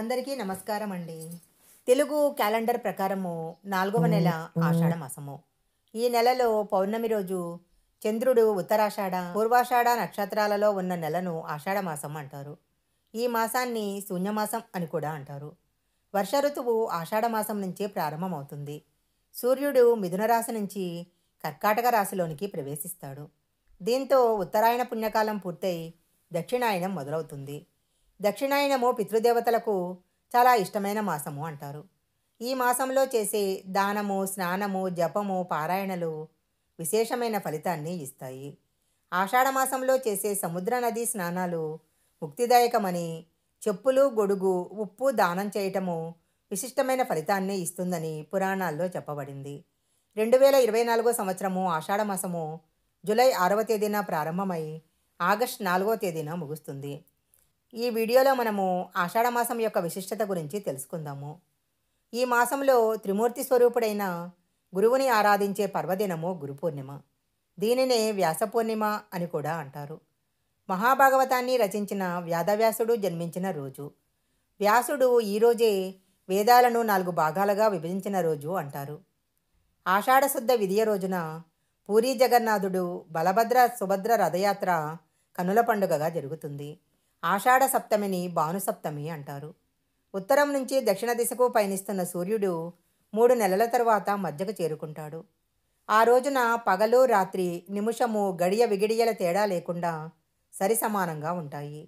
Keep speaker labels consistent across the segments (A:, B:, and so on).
A: అందరికీ నమస్కారం అండి తెలుగు క్యాలెండర్ ప్రకారము నాలుగవ నెల ఆషాఢ మాసము ఈ నెలలో పౌర్ణమి రోజు చంద్రుడు ఉత్తరాషాఢ పూర్వాషాఢ నక్షత్రాలలో ఉన్న నెలను ఆషాఢ మాసం అంటారు ఈ మాసాన్ని శూన్యమాసం అని కూడా అంటారు వర్ష ఋతువు ఆషాఢ మాసం నుంచే ప్రారంభమవుతుంది సూర్యుడు మిథున రాశి నుంచి కర్కాటక రాశిలోనికి ప్రవేశిస్తాడు దీంతో ఉత్తరాయణ పుణ్యకాలం పూర్తయి దక్షిణాయనం మొదలవుతుంది దక్షిణాయనము పితృదేవతలకు చాలా ఇష్టమైన మాసము అంటారు ఈ మాసంలో చేసే దానము స్నానము జపము పారాయణలు విశేషమైన ఫలితాన్ని ఇస్తాయి ఆషాఢమాసంలో చేసే సముద్ర నదీ స్నానాలు ముక్తిదాయకమని చెప్పులు గొడుగు ఉప్పు దానం చేయటము విశిష్టమైన ఫలితాన్ని ఇస్తుందని పురాణాల్లో చెప్పబడింది రెండు వేల ఇరవై నాలుగో సంవత్సరము ఆషాఢమాసము జూలై ఆరవ తేదీన ప్రారంభమై ఆగస్ట్ నాలుగో తేదీన ముగుస్తుంది ఈ వీడియోలో మనము ఆషాఢ మాసం యొక్క విశిష్టత గురించి తెలుసుకుందాము ఈ మాసంలో త్రిమూర్తి స్వరూపుడైన గురువుని ఆరాధించే పర్వదినము గురు పూర్ణిమ దీనినే వ్యాస పూర్ణిమ అని కూడా అంటారు మహాభాగవతాన్ని రచించిన వ్యాధవ్యాసుడు జన్మించిన రోజు వ్యాసుడు ఈరోజే వేదాలను నాలుగు భాగాలుగా విభజించిన రోజు అంటారు ఆషాఢశుద్ధ విధియ రోజున పూరి జగన్నాథుడు బలభద్ర సుభద్ర రథయాత్ర కనుల పండుగగా జరుగుతుంది ఆషాఢ సప్తమిని భానుసప్తమి అంటారు ఉత్తరం నుంచి దక్షిణ దిశకు పయనిస్తున్న సూర్యుడు మూడు నెలల తరువాత మధ్యకు చేరుకుంటాడు ఆ రోజున పగలు రాత్రి నిమిషము గడియ విగిడియల తేడా లేకుండా సరిసమానంగా ఉంటాయి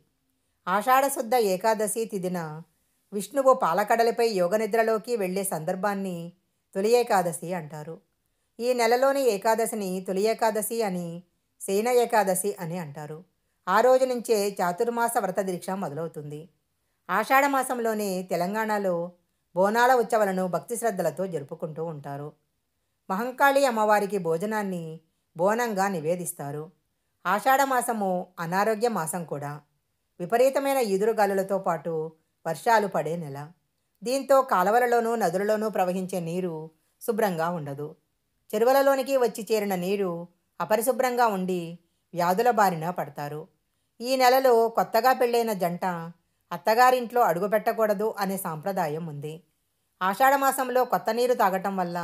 A: ఆషాఢశుద్ధ ఏకాదశి తిదిన విష్ణువు పాలకడలపై యోగనిద్రలోకి వెళ్లే సందర్భాన్ని తొలి ఏకాదశి అంటారు ఈ నెలలోని ఏకాదశిని తొలి ఏకాదశి అని సేన ఏకాదశి అని అంటారు ఆ రోజు నుంచే చాతుర్మాస వ్రత దీక్ష మొదలవుతుంది ఆషాఢమాసంలోనే తెలంగాణలో బోనాల ఉత్సవాలను భక్తి శ్రద్ధలతో జరుపుకుంటూ ఉంటారు మహంకాళి అమ్మవారికి భోజనాన్ని బోనంగా నివేదిస్తారు ఆషాఢమాసము అనారోగ్య మాసం కూడా విపరీతమైన ఈదురుగాలులతో పాటు వర్షాలు పడే నెల దీంతో కాలవలలోనూ నదులలోనూ ప్రవహించే నీరు శుభ్రంగా ఉండదు చెరువులలోనికి వచ్చి చేరిన నీరు అపరిశుభ్రంగా ఉండి వ్యాధుల బారిన పడతారు ఈ నెలలో కొత్తగా పెళ్ళైన జంట అత్తగారింట్లో అడుగుపెట్టకూడదు అనే సాంప్రదాయం ఉంది ఆషాఢమాసంలో కొత్త నీరు తాగటం వల్ల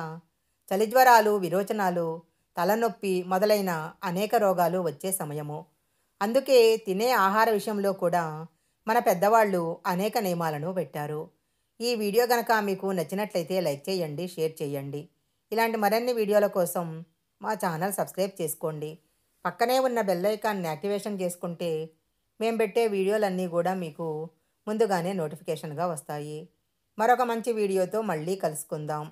A: చలిజ్వరాలు విరోచనాలు తలనొప్పి మొదలైన అనేక రోగాలు వచ్చే సమయము అందుకే తినే ఆహార విషయంలో కూడా మన పెద్దవాళ్ళు అనేక నియమాలను పెట్టారు ఈ వీడియో కనుక మీకు నచ్చినట్లయితే లైక్ చేయండి షేర్ చేయండి ఇలాంటి మరిన్ని వీడియోల కోసం మా ఛానల్ సబ్స్క్రైబ్ చేసుకోండి పక్కనే ఉన్న బెల్లైకాన్ని యాక్టివేషన్ చేసుకుంటే మేము పెట్టే వీడియోలన్నీ కూడా మీకు ముందుగానే నోటిఫికేషన్గా వస్తాయి మరొక మంచి వీడియోతో మళ్ళీ కలుసుకుందాం